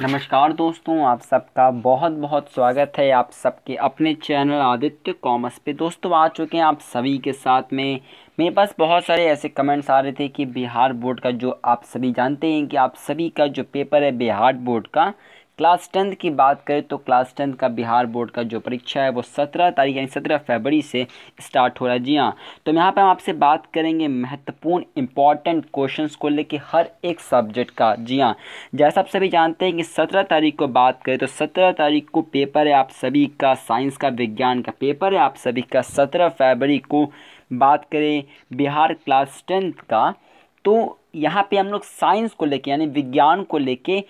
नमस्कार दोस्तों आप सबका बहुत बहुत स्वागत है आप सबके अपने चैनल आदित्य कॉमर्स पे दोस्तों आ चुके हैं आप सभी के साथ में मेरे पास बहुत सारे ऐसे कमेंट्स आ रहे थे कि बिहार बोर्ड का जो आप सभी जानते हैं कि आप सभी का जो पेपर है बिहार बोर्ड का क्लास टेंथ की बात करें तो क्लास टेंथ का बिहार बोर्ड का जो परीक्षा है वो सत्रह तारीख यानी सत्रह फरवरी से स्टार्ट हो रहा है जी हाँ तो यहाँ पर हम आपसे बात करेंगे महत्वपूर्ण इंपॉर्टेंट क्वेश्चंस को लेके हर एक सब्जेक्ट का जी हाँ जैसा आप सभी जानते हैं कि सत्रह तारीख को बात करें तो सत्रह तारीख को पेपर है आप सभी का साइंस का विज्ञान का पेपर है आप सभी का सत्रह फरवरी को बात करें बिहार क्लास टेंथ का तो यहाँ पे हम लोग साइंस को लेके यानी विज्ञान को लेके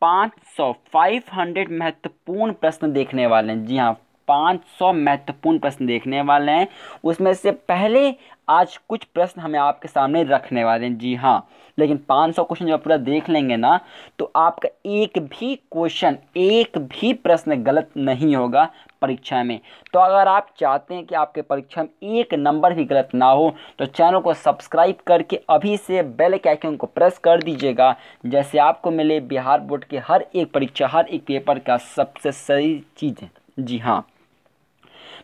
पाँच सौ फाइव हंड्रेड महत्वपूर्ण प्रश्न देखने वाले हैं जी हाँ पाँच सौ महत्वपूर्ण प्रश्न देखने वाले हैं उसमें से पहले आज कुछ प्रश्न हमें आपके सामने रखने वाले हैं जी हाँ लेकिन 500 क्वेश्चन जब पूरा देख लेंगे ना तो आपका एक भी क्वेश्चन एक भी प्रश्न गलत नहीं होगा परीक्षा में तो अगर आप चाहते हैं कि आपके परीक्षा में एक नंबर भी गलत ना हो तो चैनल को सब्सक्राइब करके अभी से बेल के आइकन को प्रेस कर दीजिएगा जैसे आपको मिले बिहार बोर्ड के हर एक परीक्षा हर एक पेपर का सबसे सही चीज़ जी हाँ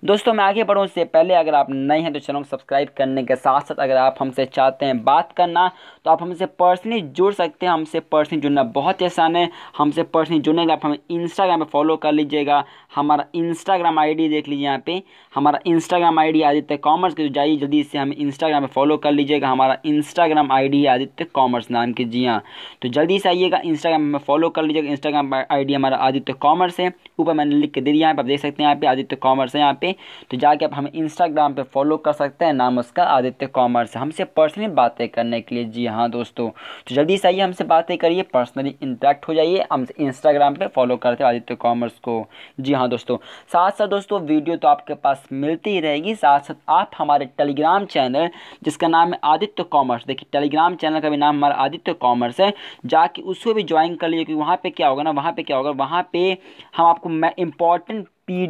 दोस्तों मैं आगे बढ़ूँ उससे पहले अगर आप नए हैं तो चैनल को सब्सक्राइब करने के साथ साथ अगर आप हमसे चाहते हैं बात करना तो आप हमसे पर्सनली जुड़ सकते हैं हमसे पर्सनली जुड़ना बहुत ही आसान है हमसे पर्सनली जुड़ने के आप हमें इंस्टाग्राम पर फॉलो कर लीजिएगा हमारा इंस्टाग्राम आई देख लीजिए यहाँ पर हमारा Instagram I D Aditya commerce के तो जाइए जल्दी से हमें इंस्टाग्राम पर फॉलो कर लीजिएगा हमारा इंस्टाग्राम आई है आदित्य कॉमर्स नाम की जी हाँ तो जल्दी से आइएगा इंस्टाग्राम में फॉलो कर लीजिएगा इंस्टाग्राम आईडी हमारा आदित्य कॉमर्स है ऊपर मैंने लिख के दे दिया यहाँ पर आप देख सकते हैं यहाँ पे आदित्य कॉमर्स है यहाँ पे करें तो जाके आप हमें इंस्टाग्राम पे फॉलो कर सकते हैं नाम उसका आदित्य कॉमर्स हमसे पर्सनली बातें करने के लिए जी हाँ दोस्तों तो जल्दी से आइए हमसे बातें करिए पर्सनली इंटरेक्ट हो जाइए हम इंस्टाग्राम पर फॉलो करते हैं आदित्य कॉमर्स को जी हाँ दोस्तों साथ साथ दोस्तों वीडियो तो आपके पास मिलती ही रहेगी साथ साथ आप हमारे टेलीग्राम चैनल जिसका नाम है आदित्य कॉमर्स देखिए टेलीग्राम चैनल का भी नाम हमारा आदित्य कॉमर्स है जाके उसको भी ज्वाइन कर लीजिए क्योंकि वहाँ पे क्या होगा ना वहाँ पे क्या होगा वहाँ पे हम आपको मैं इम्पॉर्टेंट पी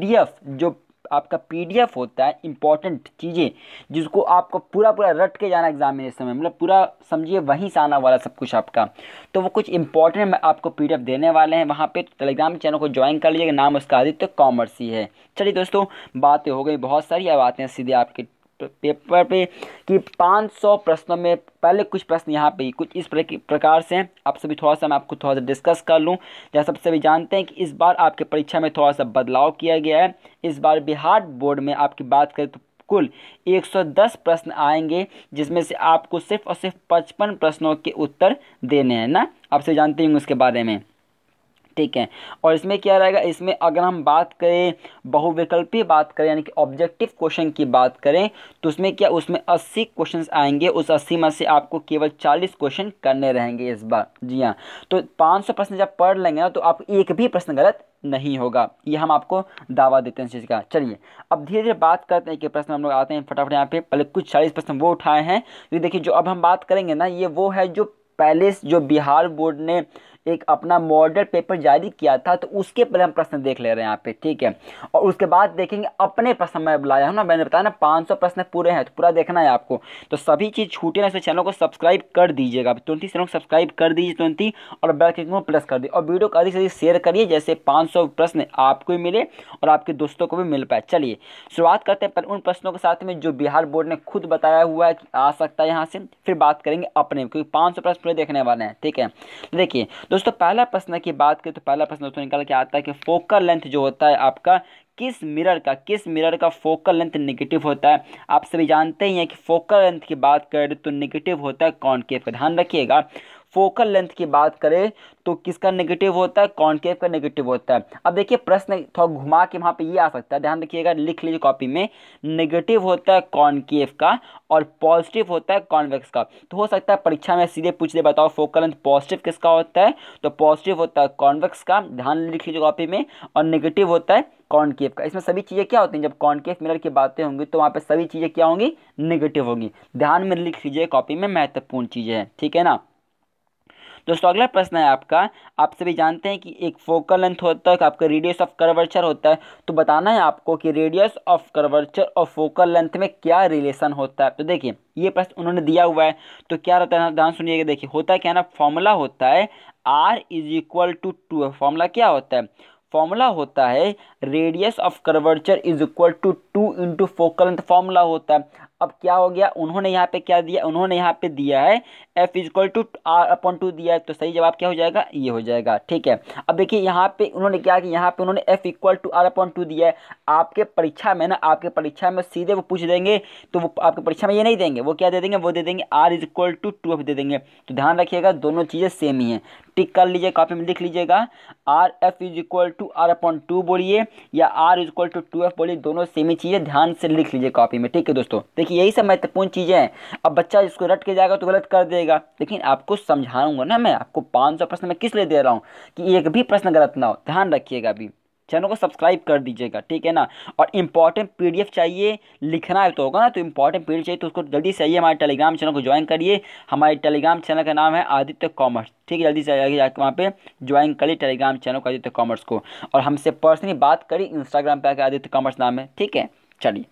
जो आपका पीडीएफ होता है इंपॉर्टेंट चीज़ें जिसको आपको पूरा पूरा रट के जाना एग्जामिनेशन में मतलब पूरा समझिए वहीं से आना वाला सब कुछ आपका तो वो कुछ इंपॉर्टेंट आपको पी देने वाले हैं वहाँ पर टेलीग्राम चैनल को ज्वाइन कर लीजिएगा नाम उसका आदित्य कॉमर्स ही है चलिए दोस्तों बातें हो गई बहुत सारी अब आते हैं सीधे आपके पेपर पे कि 500 प्रश्नों में पहले कुछ प्रश्न यहाँ पे कुछ इस प्रकार से हैं आप सभी थोड़ा सा मैं आपको थोड़ा सा डिस्कस कर लूँ जैसा आप सभी जानते हैं कि इस बार आपके परीक्षा में थोड़ा सा बदलाव किया गया है इस बार बिहार बोर्ड में आपकी बात करें तो कुल 110 प्रश्न आएंगे जिसमें से आपको सिर्फ और सिर्फ पचपन प्रश्नों के उत्तर देने हैं ना आपसे जानते होंगे उसके बारे में ठीक है और इसमें क्या रहेगा इसमें अगर हम बात करें बहुविकल्पी बात करें यानी कि ऑब्जेक्टिव क्वेश्चन की बात करें तो उसमें क्या उसमें अस्सी क्वेश्चन आएंगे उस अस्सी में से आपको केवल चालीस क्वेश्चन करने रहेंगे इस बार जी हाँ तो पाँच सौ प्रश्न जब पढ़ लेंगे ना तो आप एक भी प्रश्न गलत नहीं होगा ये हम आपको दावा देते हैं इस चीज़ का चलिए अब धीरे धीरे बात करते हैं कि प्रश्न हम लोग आते हैं फटाफट यहाँ पे पहले कुछ चालीस प्रश्न वो उठाए हैं ये देखिए जो अब हम बात करेंगे ना ये वो है जो पहले जो बिहार बोर्ड ने एक अपना मॉडल पेपर जारी किया था तो उसके पहले हम प्रश्न देख ले रहे हैं यहाँ पे ठीक है और उसके बाद देखेंगे अपने प्रश्न मैं बुलाया हूँ ना मैंने बताया ना पाँच प्रश्न पूरे हैं तो पूरा देखना है आपको तो सभी चीज़ छूटे ना चैनल को सब्सक्राइब कर दीजिएगा तुरंत चैनल को सब्सक्राइब कर दीजिए तुरंत और बेल को प्रेस कर दीजिए और वीडियो को अधिक से अधिक शेयर करिए जैसे पाँच प्रश्न आपको भी मिले और आपके दोस्तों को भी मिल पाए चलिए शुरुआत करते हैं पर उन प्रश्नों के साथ में जो बिहार बोर्ड ने खुद बताया हुआ है कि आ सकता है यहाँ से फिर बात करेंगे अपने क्योंकि पाँच प्रश्न पूरे देखने वाले हैं ठीक है देखिए दोस्तों पहला प्रश्न की बात करें तो पहला प्रश्न दोस्तों निकल के आता है कि फोकल लेंथ जो होता है आपका किस मिरर का किस मिरर का फोकल लेंथ नेगेटिव होता है आप सभी जानते ही हैं कि फोकल लेंथ की बात करें तो नेगेटिव होता है कॉन्केव का ध्यान रखिएगा फोकल लेंथ की बात करें तो किसका नेगेटिव होता है कॉन्केव का नेगेटिव होता है अब देखिए प्रश्न थोड़ा घुमा के वहाँ पे ये आ सकता है ध्यान रखिएगा लिख लीजिए कॉपी में नेगेटिव होता है कॉन्केव का और पॉजिटिव होता है कॉन्वेक्स का तो हो सकता है परीक्षा में सीधे पूछ दे बताओ फोकल लेंथ पॉजिटिव किसका होता है तो पॉजिटिव होता है कॉन्वेक्स का ध्यान लिख लीजिए कॉपी में और नेगेटिव होता है कॉन्केव का इसमें सभी चीज़ें क्या होती हैं जब कॉन्केव मिरर की बातें होंगी तो वहाँ पर सभी चीज़ें क्या होंगी नेगेटिव होंगी ध्यान में लिख लीजिए कॉपी में महत्वपूर्ण चीज़ें हैं ठीक है ना दोस्तों अगला प्रश्न है आपका आप सभी जानते हैं कि एक फोकल लेंथ होता है आपका रेडियस ऑफ कर्वर्चर होता है तो बताना है आपको कि रेडियस ऑफ कर्वर्चर और फोकल लेंथ में क्या रिलेशन होता है तो देखिए ये प्रश्न उन्होंने दिया हुआ है तो क्या रहता है ध्यान सुनिएगा देखिए होता है क्या ना फॉर्मूला होता है R is equal to two formula क्या होता है फॉर्मूला होता है radius of curvature is equal to two into focal length formula होता है अब क्या हो गया उन्होंने यहाँ पे क्या दिया उन्होंने यहाँ पे दिया है F is equal to R upon two दिया है तो सही जवाब क्या हो जाएगा ये हो जाएगा ठीक है अब देखिए यहाँ पे उन्होंने क्या कि यहाँ पे उन्होंने F equal to R upon two दिया है आपके परीक्षा में ना आपके परीक्षा में सीधे वो पूछ देंगे तो वो आपके परीक्षा में ये नहीं देंगे वो क्या दे देंगे वो दे देंगे R is equal to two F दे देंगे तो ध्यान रखिएगा दोनों चीज़ें सेम ही हैं टिक कर लीजिए कॉपी में लिख लीजिएगा R F is equal to R upon two बोलिए या R is equal to two F बोलिए दोनों सेम ही चीज़ें ध्यान से लिख लीजिए कॉपी में ठीक है दोस्तों देखिए देखिए यही सब महत्वपूर्ण चीज़ें हैं अब बच्चा इसको रट के जाएगा तो गलत कर देगा लेकिन आपको समझाऊंगा ना मैं आपको पाँच सौ प्रश्न मैं किस लिए दे रहा हूँ कि एक भी प्रश्न गलत ना हो ध्यान रखिएगा अभी चैनल को सब्सक्राइब कर दीजिएगा ठीक है ना और इम्पॉर्टेंट पीडीएफ चाहिए लिखना है तो होगा ना तो इम्पॉर्टेंट एफ चाहिए तो उसको जल्दी से आइए हमारे टेलीग्राम चैनल को ज्वाइन करिए हमारे टेलीग्राम चैनल का नाम है आदित्य कॉमर्स ठीक है जल्दी से आइए जाकर वहाँ पे ज्वाइन करिए टेलीग्राम चैनल को आदित्य कॉमर्स को और हमसे पर्सनली बात करिए इंस्टाग्राम पर आदित्य कॉमर्स नाम है ठीक है चलिए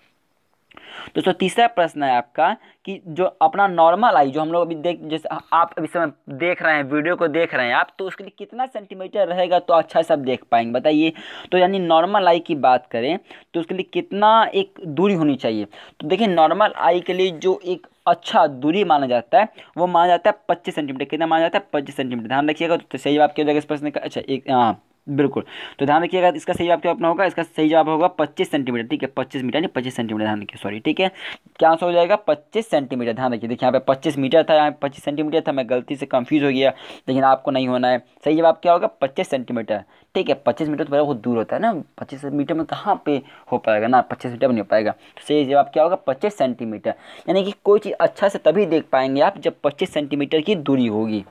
दोस्तों तीसरा प्रश्न है आपका कि जो अपना नॉर्मल आई जो हम लोग अभी देख जैसे आप अभी समय देख रहे हैं वीडियो को देख रहे हैं आप तो उसके लिए कितना सेंटीमीटर रहेगा तो अच्छा सब देख पाएंगे बताइए तो यानी नॉर्मल आई की बात करें तो उसके लिए कितना एक दूरी होनी चाहिए तो देखिए नॉर्मल आई के लिए जो एक अच्छा दूरी माना जाता है वो माना जाता है पच्चीस सेंटीमीटर कितना माना जाता है पच्चीस सेंटीमीटर ध्यान रखिएगा तो सही जवाब क्या हो जाएगा इस प्रश्न का अच्छा एक हाँ बिल्कुल तो ध्यान रखिएगा इसका सही जवाब क्या अपना होगा इसका सही जवाब होगा पच्चीस सेंटीमीटर ठीक है पच्चीस मीटर नहीं पच्चीस सेंटीमीटर ध्यान रखिए सॉरी ठीक है क्या आंसर हो जाएगा पच्चीस सेंटीमीटर ध्यान रखिए देखिए यहाँ पे पच्चीस मीटर था यहाँ पच्चीस सेंटीमीटर था मैं गलती से कंफ्यूज हो गया लेकिन आपको नहीं होना है सही जवाब क्या होगा पच्चीस सेंटीमीटर ठीक है पच्चीस मीटर तो बड़ा बहुत दूर होता है ना पच्चीस मीटर में कहाँ पर हो पाएगा ना पच्चीस मीटर में नहीं हो पाएगा तो सही जवाब क्या होगा पच्चीस सेंटीमीटर यानी कि कोई चीज़ अच्छा से तभी देख पाएंगे आप जब पच्चीस सेंटीमीटर की दूरी होगी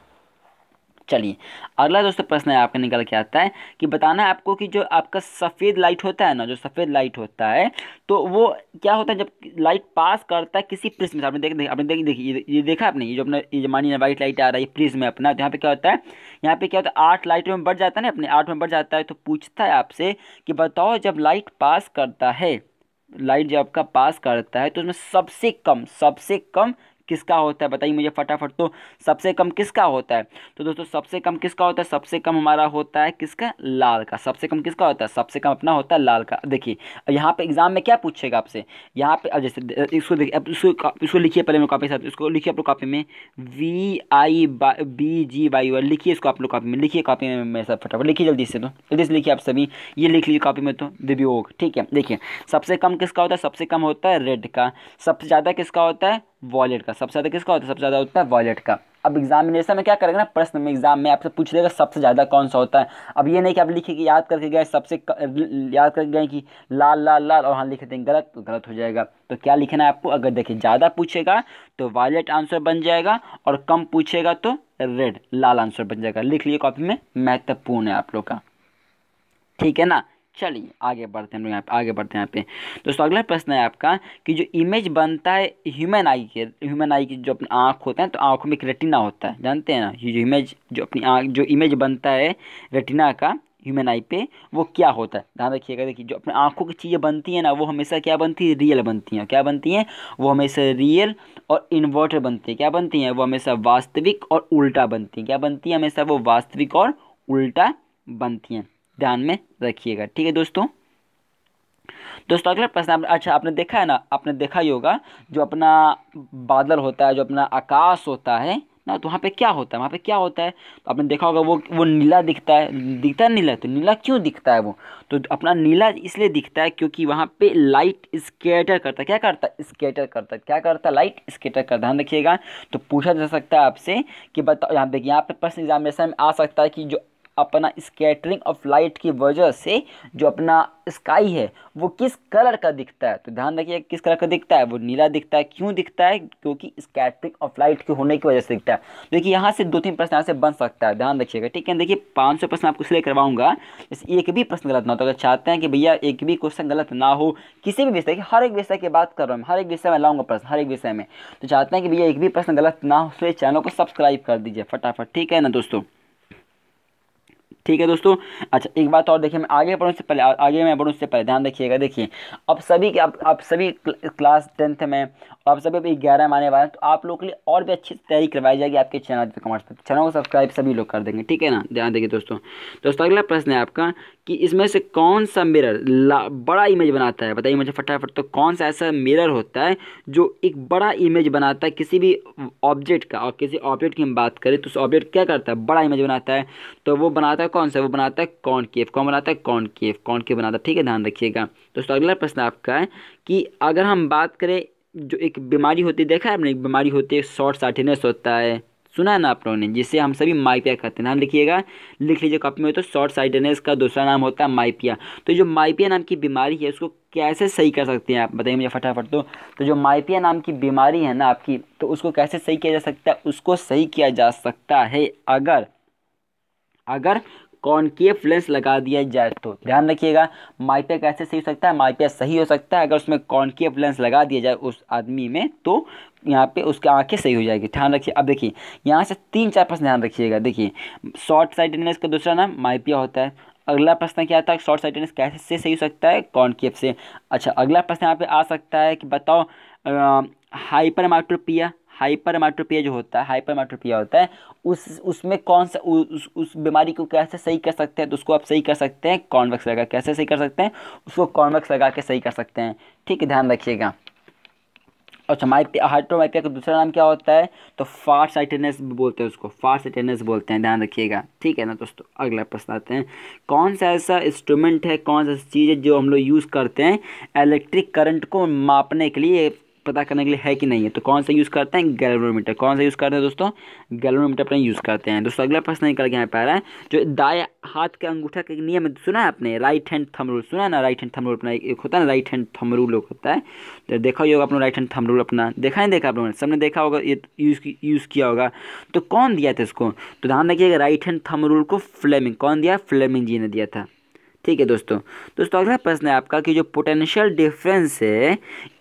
चलिए अगला दोस्तों प्रश्न है आपका निकल के आता है कि बताना है आपको कि जो आपका सफ़ेद लाइट होता है ना जो सफ़ेद लाइट होता है तो वो क्या होता है जब लाइट पास करता है किसी प्रिज्म से आपने देख, देख आपने देख देखिए ये देखा आपने ये जो अपना ये मानिए वाइट लाइट आ रहा है ये प्रिज्म अपना तो यहाँ पे क्या होता है यहाँ पे क्या होता है आठ लाइट में बढ़ जाता है ना अपने आठ में बढ़ जाता है तो पूछता है आपसे कि बताओ जब लाइट पास करता है लाइट जब आपका पास करता है तो उसमें सबसे कम सबसे कम किसका होता है बताइए मुझे फटाफट तो सबसे कम किसका होता है तो दोस्तों सबसे कम किसका होता है सबसे कम हमारा होता है किसका लाल का सबसे कम किसका होता है सबसे कम अपना होता है लाल का देखिए यहाँ पे एग्जाम में क्या पूछेगा आपसे यहाँ पे जैसे इसको इसको इसको लिखिए पहले मेरे कॉपी साहब इसको लिखिए आप लोग कॉपी में V I B G Y Y लिखिए इसको आप लोग कॉपी में लिखिए कॉपी में मेरे साथ फटाफट लिखिए जल्दी से तो जल्दी से लिखिए आप सभी ये लिख लीजिए कॉपी में तो दिव्योग ठीक है देखिए सबसे कम किसका होता है सबसे कम होता है रेड का सबसे ज़्यादा किसका होता है वॉलेट का सबसे ज़्यादा किसका होता है सबसे ज़्यादा होता है वॉलेट का अब एग्जामिनेशन में क्या करेगा ना प्रश्न में एग्जाम में आपसे पूछ लेगा सबसे ज़्यादा कौन सा होता है अब ये नहीं कि आप लिखे कि याद करके गए सबसे याद करके गए कि लाल लाल लाल और हाँ लिखे देंगे गलत तो गलत हो जाएगा तो क्या लिखना है आपको अगर देखिए ज़्यादा पूछेगा तो वायलेट आंसर बन जाएगा और कम पूछेगा तो रेड लाल आंसर बन जाएगा लिख लिए कॉपी में महत्वपूर्ण है आप लोग का ठीक है ना चलिए आगे बढ़ते हैं हम यहाँ पे आगे बढ़ते हैं यहाँ पे दोस्तों अगला प्रश्न है आपका कि जो इमेज बनता है ह्यूमन आई के ह्यूमन आई की जो अपनी आँख होता है तो आँखों में एक रेटिना होता है जानते हैं ना ये जो इमेज जो अपनी आँख जो इमेज बनता है रेटिना का ह्यूमन आई पे वो क्या होता है ध्यान रखिएगा देखिए जो अपने आँखों की चीज़ें बनती हैं ना वो हमेशा क्या बनती है रियल बनती हैं क्या बनती हैं वो हमेशा रियल और इन्वर्टर बनती है क्या बनती हैं वो हमेशा वास्तविक और उल्टा बनती हैं क्या बनती है हमेशा वो वास्तविक और उल्टा बनती हैं ध्यान में रखिएगा ठीक है दोस्तों दोस्तों अगला प्रश्न आप अच्छा आपने देखा है ना आपने देखा ही होगा जो अपना बादल होता है जो अपना आकाश होता है ना तो वहाँ पे क्या होता है वहाँ पे क्या होता है तो आपने देखा होगा वो वो नीला दिखता है दिखता है नीला तो नीला क्यों दिखता है वो तो अपना नीला इसलिए दिखता है क्योंकि वहाँ पे लाइट स्केटर करता है क्या करता है स्केटर करता है क्या करता है लाइट स्केटर करता है ध्यान रखिएगा तो पूछा जा सकता है आपसे कि बताओ यहाँ देखिए यहाँ पे प्रश्न एग्जामिनेशन में आ सकता है कि जो अपना स्कैटरिंग ऑफ लाइट की वजह से जो अपना स्काई है वो किस कलर का दिखता है तो ध्यान रखिए किस कलर का दिखता है वो नीला दिखता है क्यों दिखता है क्योंकि स्कैटरिंग ऑफ लाइट के होने की वजह से दिखता है देखिए यहाँ से दो तीन प्रश्न यहाँ से बन सकता है ध्यान रखिएगा ठीक है देखिए पाँच सौ प्रश्न आपको इसलिए करवाऊंगा इस एक भी प्रश्न गलत ना हो तो अगर चाहते हैं कि भैया एक भी क्वेश्चन गलत ना हो किसी भी विषय की हर एक विषय की बात कर रहा हूँ हर एक विषय में लाऊंगा प्रश्न हर एक विषय में तो चाहते हैं कि भैया एक भी प्रश्न गलत ना हो तो इसलिए चैनल को सब्सक्राइब कर दीजिए फटाफट ठीक है ना दोस्तों ठीक है दोस्तों अच्छा एक बात और देखिए मैं आगे बढ़ूँ उससे पहले आगे मैं बढ़ूँ उससे पहले ध्यान रखिएगा देखिए अब सभी के आप, आप सभी क्लास टेंथ में और आप सभी अभी ग्यारह में आने वाले हैं तो आप लोग के लिए और भी अच्छी तैयारी करवाई जाएगी आपके चैनल पर कमर्स पर चैनल को सब्सक्राइब सभी लोग कर देंगे ठीक है ना ध्यान देखिए दोस्तों दोस्तों अगला प्रश्न है आपका कि इसमें से कौन सा मिरर बड़ा इमेज बनाता है बताइए मुझे फटाफट तो कौन सा ऐसा मिरर होता है जो एक बड़ा इमेज बनाता है किसी भी ऑब्जेक्ट का और किसी ऑब्जेक्ट की हम बात करें तो उस ऑब्जेक्ट क्या करता है बड़ा इमेज बनाता है तो वो बनाता है कौन सा वो बनाता है कौन कॉनकेव कौन बनाता है कौन कौन के बनाता है ठीक है ध्यान रखिएगा दोस्तों अगला प्रश्न आपका है कि अगर हम बात करें जो एक बीमारी होती है देखा है आपने एक बीमारी होती है शॉर्ट सार्टिनेस होता है सुना है ना आप लोगों ने जिसे हम सभी माइपिया कहते हैं नाम लिखिएगा लिख लीजिए कॉपी में तो शॉर्ट साइडनेस का दूसरा नाम होता है माइपिया तो जो माइपिया नाम की बीमारी है उसको कैसे सही कर सकते हैं आप बताइए मुझे फटाफट तो तो जो माइपिया नाम की बीमारी है ना आपकी तो उसको कैसे सही किया जा सकता है उसको सही किया जा सकता है अगर अगर कॉनकेफ लेंस लगा दिया जाए तो ध्यान रखिएगा माइपिया कैसे सही हो सकता है माइपिया सही हो सकता है अगर उसमें कॉनकेफ लेंस लगा दिया जाए उस आदमी में तो यहाँ पे उसकी आंखें सही हो जाएगी ध्यान रखिए अब देखिए यहाँ से तीन चार प्रश्न ध्यान रखिएगा देखिए शॉर्ट साइटेडनेस का दूसरा नाम माइपिया होता है अगला प्रश्न क्या था शॉर्ट साइटेडनेस कैसे से सही हो सकता है कॉन्केव से अच्छा अगला प्रश्न यहाँ पे आ सकता है कि बताओ हाइपर माइक्रोपिया हाइपरमाट्रोपिया जो होता है हाइपरमाट्रोपिया होता है उस उसमें कौन सा उस, उस बीमारी को कैसे सही कर सकते हैं तो उसको आप सही कर सकते हैं कॉन्वेक्स लगा कैसे सही कर सकते हैं उसको कॉन्वेक्स लगा के सही कर सकते हैं ठीक है ध्यान रखिएगा अच्छा माइपिया हाइट्रोमाइपिया का दूसरा नाम क्या होता है तो फास्ट साइटेनस बोलते हैं उसको फास्ट साइटेनस बोलते हैं ध्यान रखिएगा ठीक है ना दोस्तों अगला प्रश्न आते हैं कौन सा ऐसा इंस्ट्रूमेंट है कौन सा चीज़ है जो हम लोग यूज़ करते हैं इलेक्ट्रिक करंट को मापने के लिए पता करने के लिए है कि नहीं है तो कौन सा यूज़ करते हैं गैलोमीटर कौन सा यूज़ करते हैं दोस्तों गैलोनोमीटर अपना यूज़ करते हैं दोस्तों अगला प्रश्न निकल के यहाँ पे आ रहा है जो दाया हाथ के अंगूठा के नियम सुना है आपने राइट हैंड थम रूल सुना है ना राइट हैंड थम रूल अपना एक होता है ना राइट हैंड थम रूल होता है तो देखा ही होगा अपना राइट हैंड थम रूल अपना देखा नहीं देखा आप लोगों ने सबने देखा होगा ये यूज़ यूज़ किया होगा तो कौन दिया था इसको तो ध्यान रखिएगा राइट हैंड थम रूल को फ्लेमिंग कौन दिया फ्लेमिंग जी ने दिया था ठीक है दोस्तों दोस्तों अगला प्रश्न है आपका कि जो पोटेंशियल डिफरेंस है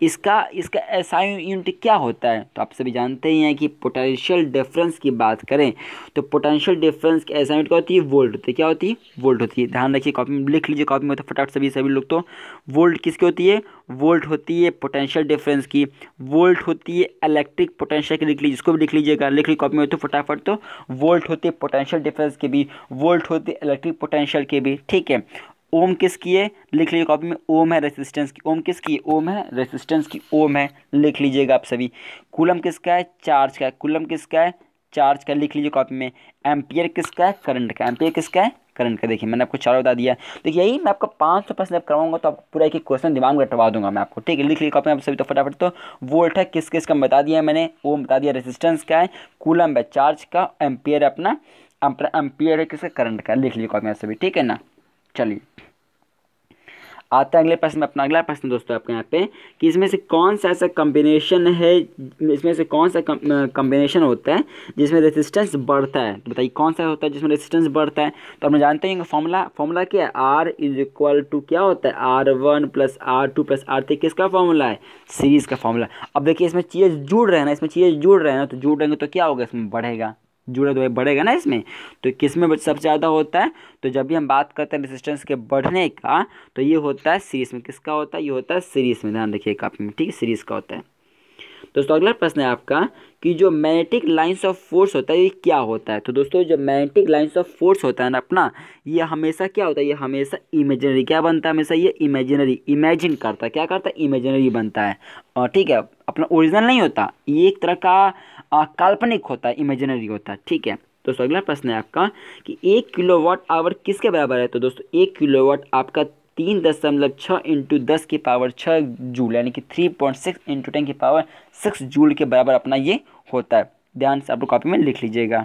इसका इसका ऐसा यूनिट क्या होता है तो आप सभी जानते ही हैं कि पोटेंशियल डिफरेंस की बात करें तो पोटेंशियल डिफरेंस की ऐसा यूनिट क्या होती है वोल्ट होती है क्या होती है वोल्ट होती है ध्यान रखिए कॉपी में लिख लीजिए कॉपी में तो फटाफट सभी सभी लोग तो वोल्ट किसकी होती है वोल्ट होती है पोटेंशियल डिफरेंस की वोल्ट होती है इलेक्ट्रिक पोटेंशियल की लिख लीजिए इसको भी लिख लीजिएगा लिख लीजिए कॉपी में तो फटाफट तो वोल्ट होती है पोटेंशियल डिफरेंस के भी वोल्ट होती है इलेक्ट्रिक पोटेंशियल के भी ठीक है ओम किस है लिख लीजिए कॉपी में ओम है रेसिस्टेंस की ओम किस है ओम है रेसिस्टेंस की ओम है लिख लीजिएगा आप सभी कुलम किसका है चार्ज का कुलम किसका है चार्ज का लिख लीजिए कॉपी में एम्पियर किसका है करंट का एम्पियर किसका है करंट का देखिए मैंने आपको चारों बता दिया तो यही मैं आपको पाँच सौ परसेंट करवाऊंगा तो आपको पूरा एक क्वेश्चन दिमाग में रटवा दूंगा मैं आपको ठीक है लिख लीजिए कॉपी में आप सभी तो फटाफट तो वोल्ट है किस किस का बता दिया मैंने ओम बता दिया रेजिस्टेंस का है कूलम है चार्ज का एम्पियर है अपना एम्पियर है किसका करंट का लिख लीजिए कॉपी आप सभी ठीक है ना चलिए आता है अगले प्रश्न में अपना अगला प्रश्न दोस्तों आपके यहाँ पे कि इसमें से कौन सा ऐसा कॉम्बिनेशन है इसमें से कौन सा कम्बिनेशन होता है जिसमें रेसिस्टेंस बढ़ता है तो बताइए कौन सा होता है जिसमें रेसिस्टेंस बढ़ता है तो हम जानते हैं फॉर्मूला फॉर्मूला क्या है आर इज इक्वल टू क्या होता है R one plus R two plus R three किसका फॉर्मूला है सीरीज़ का फॉर्मूला अब देखिए इसमें चीज़ जुड़ रहे हैं ना इसमें चीज़ जुड़ रहे हैं ना तो जुड़ रहेंगे तो क्या होगा इसमें बढ़ेगा जुड़ा हुए बढ़ेगा ना इसमें तो किस में सबसे ज़्यादा होता है तो जब भी हम बात करते हैं रेजिस्टेंस के बढ़ने का तो ये होता है सीरीज में किसका होता है ये होता है सीरीज में ध्यान रखिएगा आप ठीक है सीरीज का होता है दोस्तों अगला प्रश्न है आपका कि जो मैग्नेटिक लाइंस ऑफ फोर्स होता है ये क्या होता है तो दोस्तों जो मैग्नेटिक लाइंस ऑफ फोर्स होता है ना अपना ये हमेशा क्या होता है ये हमेशा इमेजिनरी क्या बनता है हमेशा ये इमेजिनरी इमेजिन करता है क्या करता है इमेजिनरी बनता है और ठीक है अपना ओरिजिनल नहीं होता ये एक तरह का काल्पनिक होता है इमेजिनरी होता है ठीक है दोस्तों अगला प्रश्न है आपका कि एक किलो आवर किसके बराबर है तो दोस्तों एक किलो आपका तीन दशमलव छः इंटू दस की पावर छः जूल यानी कि three point six into ten की पावर सिक्स जूल के बराबर अपना ये होता है ध्यान से आप लोग कॉपी में लिख लीजिएगा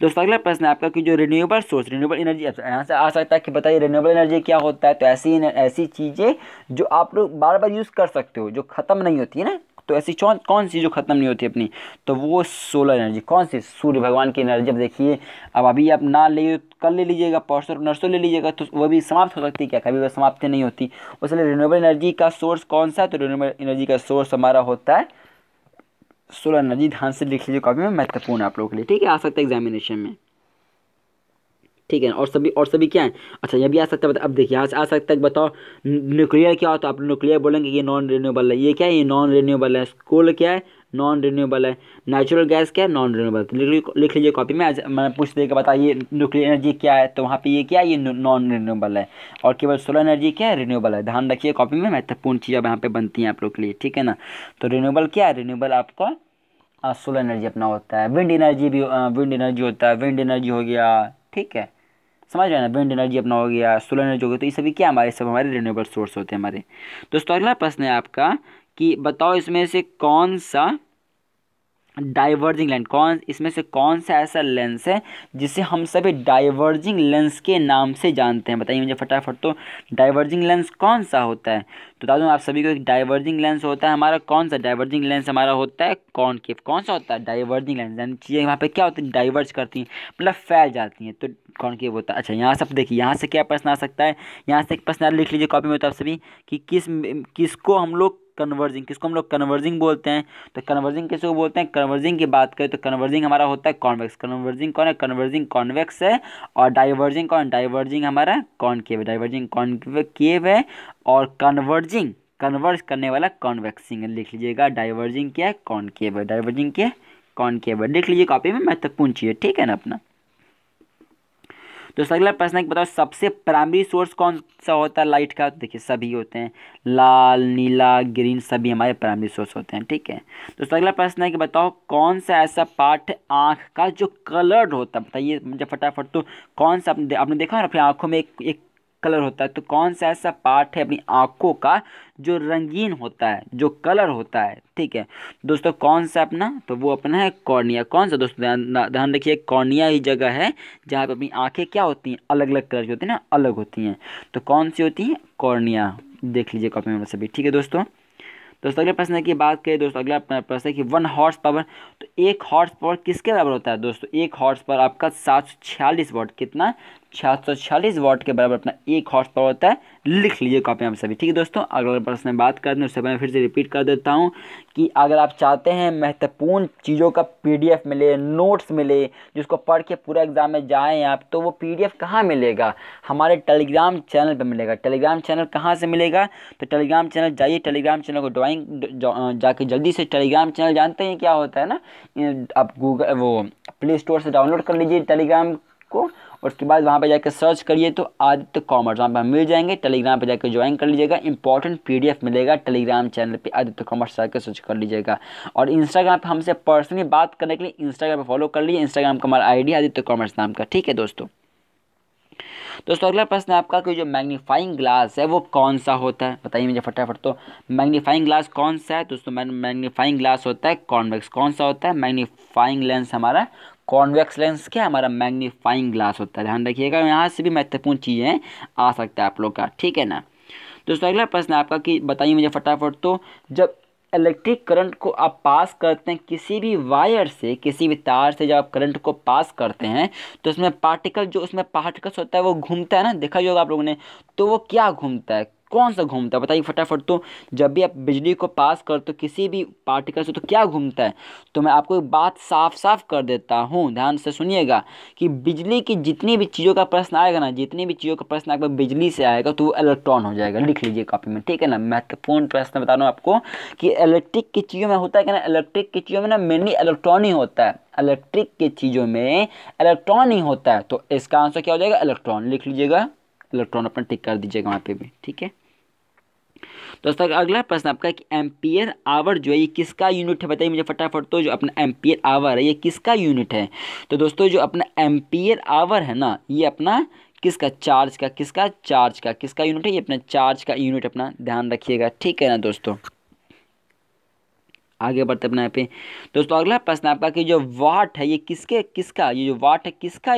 दोस्तों अगला प्रश्न है आपका कि जो रिन्यूएबल सोर्स रिन्यूएबल एनर्जी यहाँ से आ सकता है कि बताइए रिन्यूएबल एनर्जी क्या होता है तो ऐसी ऐसी चीज़ें जो आप लोग बार बार यूज़ कर सकते हो जो ख़त्म नहीं होती है ना तो ऐसी कौन कौन सी जो ख़त्म नहीं होती अपनी तो वो सोलर एनर्जी कौन सी सूर्य भगवान की एनर्जी अब देखिए अब अभी आप ना ले कल ले लीजिएगा पॉस्टर नर्सों ले लीजिएगा तो वह भी समाप्त हो सकती है क्या कभी वह समाप्त नहीं होती उसलिए रिन्यूएबल एनर्जी का सोर्स कौन सा है तो रिन्यूएबल एनर्जी का सोर्स हमारा होता है सोलर एनर्जी ध्यान से लिख लीजिए कॉपी में महत्वपूर्ण आप लोगों के लिए ठीक है आ सकता है एग्जामिनेशन में ठीक है और सभी और सभी क्या है अच्छा ये भी आ सकता है अब देखिए यहाँ से आ सकता है बताओ न्यूक्लियर क्या होता है आप न्यूक्लियर बोलेंगे ये नॉन रिन्यूएबल है ये क्या है ये नॉन रिन्यूएबल है कोल क्या है नॉन रिन्यूएबल है नेचुरल गैस क्या है नॉन रिन्यूएबल तो लिख लीजिए कॉपी में आज मैं पूछ देगा बताइए न्यूक्लियर एनर्जी क्या है तो वहाँ पे ये क्या है ये नॉन रिन्यूएबल है और केवल सोलर एनर्जी क्या है रिन्यूएबल है ध्यान रखिए कॉपी में महत्वपूर्ण चीज़ अब यहाँ पे बनती हैं आप लोग के लिए ठीक है ना तो रिन्यूएबल क्या है रिन्यूएबल आपका सोलर एनर्जी अपना होता है विंड एनर्जी भी विंड एनर्जी होता है विंड एनर्जी हो गया ठीक है समझ रहे हैं ना विंड एनर्जी अपना हो गया सोलर एनर्जी हो गया तो ये सभी क्या हमारे सब हमारे रिन्यूएबल सोर्स होते हैं हमारे दोस्तों अगला प्रश्न है आपका कि बताओ इसमें से कौन सा डाइवर्जिंग लेंस कौन इसमें से कौन सा ऐसा लेंस है जिसे हम सभी डाइवर्जिंग लेंस के नाम से जानते हैं बताइए मुझे फटाफट तो डाइवर्जिंग लेंस कौन सा होता है तो बता दूँ आप सभी को एक डाइवर्जिंग लेंस होता है हमारा कौन सा डाइवर्जिंग लेंस हमारा होता है कौन केव कौन सा होता है डाइवर्जिंग लेंस यानी चीज़ें वहाँ पर क्या होती है डाइवर्ज करती हैं मतलब फैल जाती हैं तो कौन केव होता है अच्छा यहाँ सब देखिए यहाँ से क्या प्रश्न आ सकता है यहाँ से एक प्रश्न लिख लीजिए कॉपी में तो आप सभी कि किस किसको हम लोग कन्वर्जिंग किसको हम लोग कन्वर्जिंग बोलते हैं तो कन्वर्जिंग किसको बोलते हैं कन्वर्जिंग की बात करें तो कन्वर्जिंग हमारा होता है कॉन्वेक्स कन्वर्जिंग कौन है कन्वर्जिंग कॉन्वेक्स है और डाइवर्जिंग कौन डाइवर्जिंग हमारा केव है डाइवर्जिंग कौन केव है और कन्वर्जिंग कन्वर्ज करने वाला कॉन्वेक्सिंग है लिख लीजिएगा डाइवर्जिंग क्या है कौन केव है डाइवर्जिंग क्या है केव है लिख लीजिए कॉपी में महत्वपूर्ण चाहिए ठीक है ना अपना दोस्तों अगला प्रश्न है कि बताओ सबसे प्राइमरी सोर्स कौन सा होता है लाइट का देखिए सभी होते हैं लाल नीला ग्रीन सभी हमारे प्राइमरी सोर्स होते हैं ठीक है दोस्तों अगला प्रश्न है कि बताओ कौन सा ऐसा पार्ट आँख का जो कलर्ड होता है बताइए मुझे फटाफट तो कौन सा आपने, आपने देखा ना अपनी आँखों में एक एक कलर होता है तो कौन सा ऐसा पार्ट है अपनी आँखों का जो रंगीन होता है जो कलर होता है ठीक है दोस्तों कौन सा अपना तो वो अपना है कॉर्निया कौन सा दोस्तों ध्यान रखिए कॉर्निया ही जगह है जहाँ पर अपनी आँखें क्या होती हैं अलग अलग कलर की होती हैं ना अलग होती हैं तो कौन सी होती हैं कॉर्निया देख लीजिए कॉपी में सभी ठीक है दोस्तों दोस्तों अगले प्रश्न की बात करें दोस्तों अगला प्रश्न है कि वन हॉर्स पावर तो एक हॉर्स पावर किसके बराबर होता है दोस्तों एक हॉर्स पावर आपका सात सौ छियालीस वॉट कितना छः वाट के बराबर अपना एक हॉर्स पावर होता है लिख लीजिए कॉपी में सभी ठीक है दोस्तों अगला प्रश्न में बात करते हैं उससे पहले फिर से रिपीट कर देता हूँ कि अगर आप चाहते हैं महत्वपूर्ण चीज़ों का पीडीएफ मिले नोट्स मिले जिसको पढ़ के पूरा एग्ज़ाम में जाएँ आप तो वो पीडीएफ कहाँ मिलेगा हमारे टेलीग्राम चैनल पर मिलेगा टेलीग्राम चैनल कहाँ से मिलेगा तो टेलीग्राम चैनल जाइए टेलीग्राम चैनल को ड्राइंग जाके जल्दी से टेलीग्राम चैनल जानते हैं क्या होता है ना आप गूगल वो प्ले स्टोर से डाउनलोड कर लीजिए टेलीग्राम को और उसके बाद वहाँ पर जाकर सर्च करिए तो आदित्य कॉमर्स वहाँ पर मिल जाएंगे टेलीग्राम पर जाकर ज्वाइन कर लीजिएगा इंपॉर्टेंट पी मिलेगा टेलीग्राम चैनल पर आदित्य कॉमर्स जाकर सर्च कर लीजिएगा और इंस्टाग्राम पर हमसे पर्सनली बात करने के लिए इंस्टाग्राम पर फॉलो कर लीजिए इंस्टाग्राम का हमारा आई आदित्य कॉमर्स नाम का ठीक है दोस्तों दोस्तों अगला प्रश्न है आपका कि जो मैग्नीफाइंग ग्लास है वो कौन सा होता है बताइए मुझे फटाफट तो मैग्नीफाइंग ग्लास कौन सा है दोस्तों मैग्नीफाइंग ग्लास होता है कॉन्वेक्स कौन सा होता है मैग्नीफाइंग लेंस हमारा कॉन्वेक्स लेंस क्या है हमारा मैग्नीफाइंग ग्लास होता है ध्यान रखिएगा यहाँ से भी महत्वपूर्ण चीज़ें आ सकता है आप लोग का ठीक है ना दोस्तों अगला प्रश्न है आपका कि बताइए मुझे फटाफट तो जब इलेक्ट्रिक करंट को आप पास करते हैं किसी भी वायर से किसी भी तार से जब आप करंट को पास करते हैं तो उसमें पार्टिकल जो उसमें पार्टिकल्स होता है वो घूमता है ना देखा ही होगा आप लोगों ने तो वो क्या घूमता है कौन सा घूमता है बताइए फटाफट तो जब भी आप बिजली को पास करते हो किसी भी पार्टिकल से तो क्या घूमता है तो मैं आपको एक बात साफ साफ कर देता हूँ ध्यान से सुनिएगा कि बिजली की जितनी भी चीज़ों का प्रश्न आएगा ना जितनी भी चीज़ों का प्रश्न आएगा बिजली से आएगा तो वो इलेक्ट्रॉन हो जाएगा लिख लीजिए कॉपी में ठीक है ना महत्वपूर्ण प्रश्न बता रहा हूँ आपको कि इलेक्ट्रिक की चीज़ों में होता है क्या ना इलेक्ट्रिक की चीज़ों में ना मेनली इलेक्ट्रॉन ही होता है इलेक्ट्रिक के चीज़ों में इलेक्ट्रॉन ही होता है तो इसका आंसर क्या हो जाएगा इलेक्ट्रॉन लिख लीजिएगा इलेक्ट्रॉन अपन टिक कर दीजिएगा वहाँ पे भी ठीक है दोस्तों अगला प्रश्न आपका कि एम्पियर आवर जो है ये किसका यूनिट है बताइए मुझे फटाफट तो जो अपना एम्पियर आवर है ये किसका यूनिट है तो दोस्तों जो अपना एम्पियर आवर है ना ये अपना किसका चार्ज का किसका चार्ज का किसका यूनिट है ये अपना चार्ज का यूनिट अपना ध्यान रखिएगा ठीक है ना दोस्तों आगे बढ़ते अपने यहाँ पे दोस्तों अगला प्रश्न आपका कि जो वाट है ये किसके किसका ये जो वाट है किसका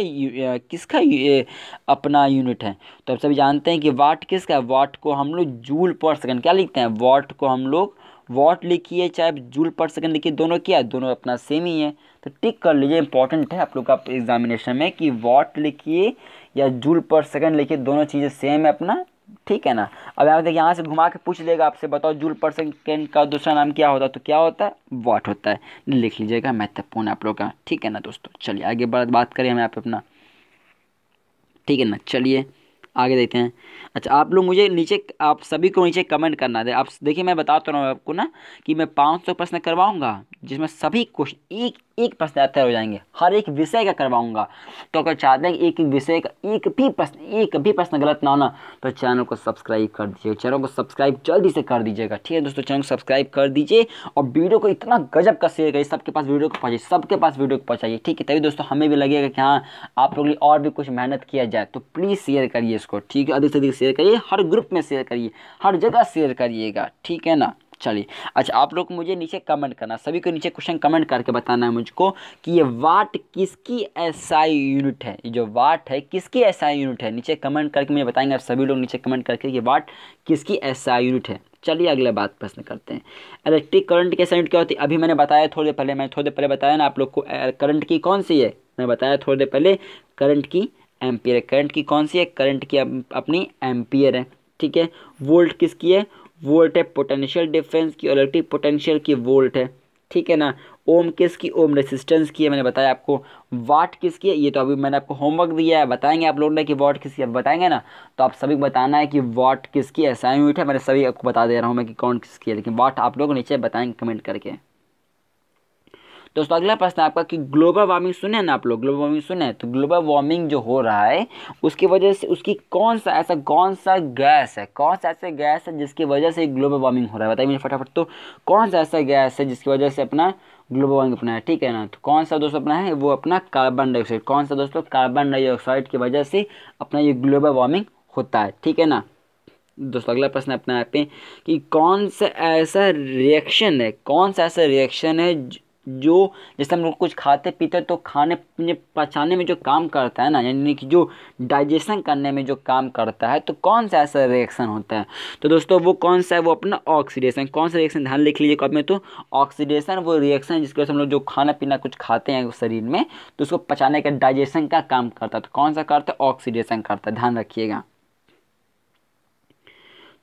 किसका ये अपना यूनिट है तो आप सभी जानते हैं कि वाट किसका वाट को हम लोग जूल पर सेकंड क्या लिखते हैं वाट को हम लोग वाट लिखिए चाहे जूल पर सेकंड लिखिए दोनों क्या है दोनों अपना सेम ही है तो टिक कर लीजिए इंपॉर्टेंट है आप लोग का एग्जामिनेशन में कि वाट लिखिए या जूल पर सेकंड लिखिए दोनों चीज़ें सेम है अपना ठीक है ना अब यहाँ देखिए यहाँ से घुमा के पूछ लेगा आपसे बताओ जूल पर सेकेंड का दूसरा नाम क्या होता है तो क्या होता है वाट होता है लिख लीजिएगा महत्वपूर्ण आप लोग का ठीक है ना दोस्तों चलिए आगे बात बात करें हम यहाँ पे अपना ठीक है ना चलिए आगे देखते हैं अच्छा आप लोग मुझे नीचे आप सभी को नीचे कमेंट करना दे आप देखिए मैं बताता तो रहा हूँ आपको ना कि मैं पाँच सौ प्रश्न करवाऊँगा जिसमें सभी क्वेश्चन एक एक प्रश्न अत्यार हो जाएंगे हर एक विषय का करवाऊँगा तो अगर चाहते हैं कि एक विषय का एक भी प्रश्न एक भी प्रश्न गलत ना होना तो चैनल को सब्सक्राइब कर दीजिए चैनल को सब्सक्राइब जल्दी से कर दीजिएगा ठीक है दोस्तों चैनल को सब्सक्राइब कर दीजिए और वीडियो को इतना गजब का शेयर करिए सबके पास वीडियो को पहुँचाइए सबके पास वीडियो को पहुँचाइए ठीक है तभी दोस्तों हमें भी लगेगा कि हाँ आप लोग और भी कुछ मेहनत किया जाए तो प्लीज़ शेयर करिए इसको ठीक है अधिक से अधिक शेयर करिए हर ग्रुप में शेयर करिए हर जगह शेयर करिएगा ठीक है ना चलिए अच्छा आप लोग मुझे नीचे कमेंट करना सभी को नीचे क्वेश्चन कमेंट करके बताना है मुझको कि ये वाट किसकी एसआई यूनिट है ये जो वाट है किसकी एसआई यूनिट है नीचे कमेंट करके मुझे बताएंगे आप सभी लोग नीचे कमेंट करके ये वाट किसकी एसआई यूनिट है चलिए अगला बात प्रश्न करते हैं इलेक्ट्रिक करंट की एसआई यूनिट क्या होती है अभी मैंने बताया थोड़ी देर पहले मैंने थोड़ी देर पहले बताया ना आप लोग को करंट की कौन सी है मैंने बताया थोड़ी देर पहले करंट की एम्पियर है करंट की कौन सी है करंट की अपनी एम्पियर है ठीक है वोल्ट किसकी है वोल्ट है पोटेंशियल डिफरेंस की और इलेक्ट्रिक पोटेंशियल की वोल्ट है ठीक है ना ओम किसकी ओम रेसिस्टेंस की है मैंने बताया आपको वाट किसकी है ये तो अभी मैंने आपको होमवर्क दिया है बताएंगे आप लोग ने कि वाट किसकी अब बताएंगे ना तो आप सभी को बताना है कि वाट किसकी ऐसा यूनिट है मैंने सभी आपको बता दे रहा हूँ मैं कि कौन किसकी है लेकिन वाट आप लोग नीचे बताएंगे कमेंट करके दोस्तों अगला प्रश्न आपका कि ग्लोबल वार्मिंग सुने ना आप लोग ग्लोबल वार्मिंग सुने तो ग्लोबल वार्मिंग जो हो रहा है उसकी वजह से उसकी कौन सा ऐसा कौन सा गैस है कौन सा ऐसा गैस है जिसकी वजह से ग्लोबल वार्मिंग हो रहा है बताइए मुझे फटाफट तो कौन सा ऐसा गैस है जिसकी वजह से अपना ग्लोबल वार्मिंग अपना है ठीक है ना तो कौन सा दोस्तों अपना है वो अपना कार्बन डाइऑक्साइड कौन सा दोस्तों कार्बन डाइऑक्साइड की वजह से अपना ये ग्लोबल वार्मिंग होता है ठीक है ना दोस्तों अगला प्रश्न अपना आप पे कि कौन सा ऐसा रिएक्शन है कौन सा ऐसा रिएक्शन है जो जैसे हम लोग कुछ खाते पीते तो खाने पचाने में जो काम करता है ना यानी कि जो डाइजेशन करने में जो काम करता है तो कौन सा ऐसा रिएक्शन होता है तो दोस्तों वो कौन सा है वो अपना ऑक्सीडेशन कौन सा रिएक्शन ध्यान लिख लीजिए कब में तो ऑक्सीडेशन वो रिएक्शन जिसके वजह हम लोग जो खाना पीना कुछ खाते हैं शरीर में तो उसको पचाने का डाइजेशन का काम करता है तो कौन सा करता है ऑक्सीडेशन करता है ध्यान रखिएगा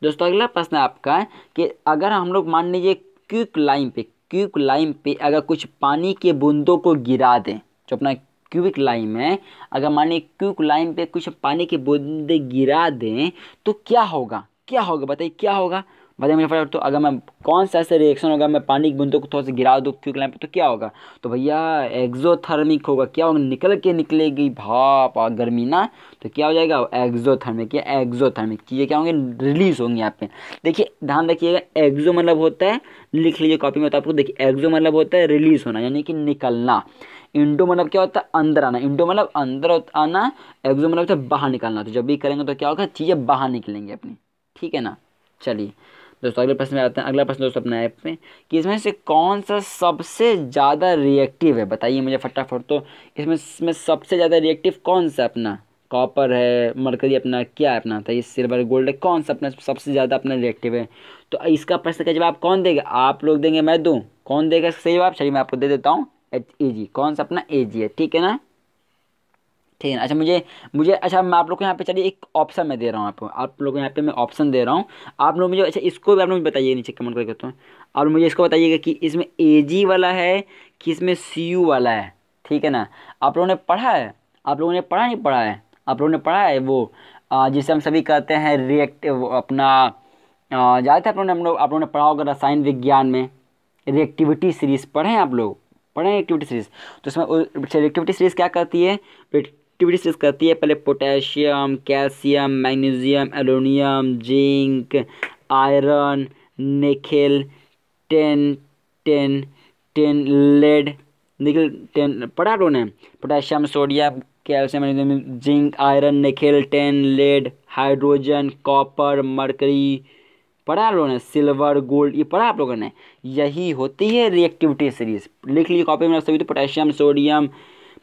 दोस्तों अगला प्रश्न आपका है कि अगर हम लोग मान लीजिए क्विक लाइम पे क्विक लाइम पे अगर कुछ पानी के बूंदों को गिरा दें जो अपना क्विक लाइम है अगर मानिए क्विक लाइम पे कुछ पानी के बूंदे गिरा दें तो क्या होगा क्या होगा बताइए क्या होगा बताइए मुझे फटाफट तो अगर मैं कौन सा ऐसा रिएक्शन होगा मैं पानी की बूंदों को थोड़ा सा गिरा दूँ क्विक लैम्प तो क्या होगा तो भैया एक्जोथर्मिक होगा क्या होगा निकल के निकलेगी भाप और गर्मी ना तो क्या हो जाएगा एक्जोथर्मिक या एक्जोथर्मिक चीज़ें क्या होंगे रिलीज होंगी यहाँ पे देखिए ध्यान रखिएगा एक्जो मतलब होता है लिख लीजिए कॉपी में तो आपको देखिए एक्जो मतलब होता है रिलीज होना यानी कि निकलना इंडो मतलब क्या होता है अंदर आना इंडो मतलब अंदर आना एक्जो मतलब होता है बाहर निकलना तो जब भी करेंगे तो क्या होगा चीज़ें बाहर निकलेंगी अपनी ठीक है ना चलिए दोस्तों अगले प्रश्न में आते हैं अगला प्रश्न दोस्तों अपने ऐप में कि इसमें से कौन सा सबसे ज़्यादा रिएक्टिव है बताइए मुझे फटाफट तो इसमें इसमें सबसे ज़्यादा रिएक्टिव कौन सा अपना कॉपर है मरकरी अपना क्या है अपना था ये सिल्वर गोल्ड है कौन सा अपना सबसे ज़्यादा अपना रिएक्टिव है तो इसका प्रश्न का जवाब कौन देगा आप लोग देंगे मैं दूँ कौन देगा सही जवाब चलिए मैं आपको दे देता हूँ एच ए जी कौन सा अपना ए जी है ठीक है ना ठीक है ना अच्छा मुझे मुझे अच्छा मैं आप लोग को यहाँ पे चलिए एक ऑप्शन मैं दे रहा हूँ आपको आप लोग को यहाँ पे मैं ऑप्शन दे रहा हूँ आप लोग मुझे अच्छा इसको भी आप लोग बताइए नीचे कमेंट करके तो आप मुझे इसको बताइएगा कि इसमें ए जी वाला है कि इसमें सी यू वाला है ठीक है ना आप लोगों ने पढ़ा है आप लोगों ने पढ़ा नहीं पढ़ा है आप लोगों ने पढ़ा है वो जिसे हम सभी कहते हैं रिएक्टिव अपना ज़्यादातर आप लोगों ने हम लोग आप लोगों ने पढ़ा होगा रसायन विज्ञान में रिएक्टिविटी सीरीज़ पढ़े हैं आप लोग पढ़ें रिएक्टिविटी सीरीज़ तो इसमें रिएक्टिविटी अच्छा, सीरीज़ क्या करती है एक्टिविटीज डिस्कस करती है पहले potassium calcium magnesium aluminium zinc iron nickel tin tin tin lead nickel tin पढ़ा उन्होंने potassium sodium calcium zinc iron nickel tin lead hydrogen copper mercury पढ़ा आप लोगों ने सिल्वर गोल्ड ये पढ़ा आप लोगों ने यही होती है रिएक्टिविटी सीरीज लिख लीजिए कॉपी में सभी तो पोटेशियम सोडियम